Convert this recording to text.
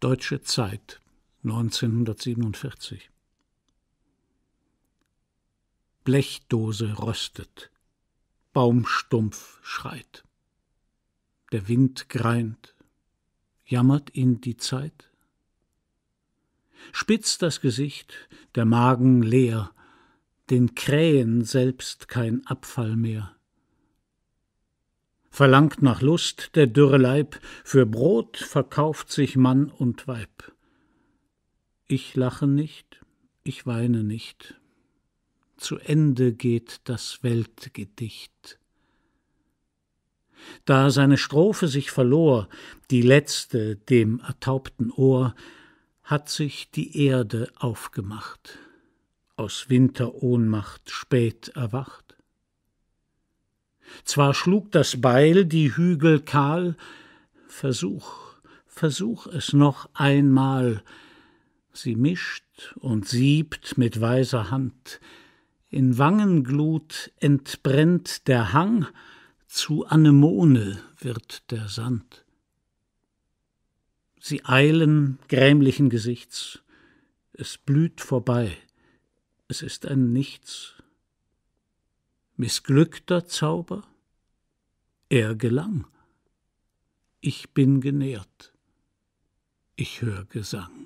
Deutsche Zeit 1947 Blechdose röstet, Baumstumpf schreit, der Wind greint, jammert ihn die Zeit? Spitz das Gesicht, der Magen leer, den Krähen selbst kein Abfall mehr verlangt nach Lust der dürre Leib, für Brot verkauft sich Mann und Weib. Ich lache nicht, ich weine nicht. Zu Ende geht das Weltgedicht. Da seine Strophe sich verlor, die letzte dem ertaubten Ohr, hat sich die Erde aufgemacht, aus Winterohnmacht spät erwacht. Zwar schlug das Beil die Hügel kahl, Versuch, versuch es noch einmal. Sie mischt und siebt mit weiser Hand. In Wangenglut entbrennt der Hang, zu Anemone wird der Sand. Sie eilen grämlichen Gesichts, es blüht vorbei, es ist ein Nichts. Missglückter Zauber? Er gelang. Ich bin genährt. Ich höre Gesang.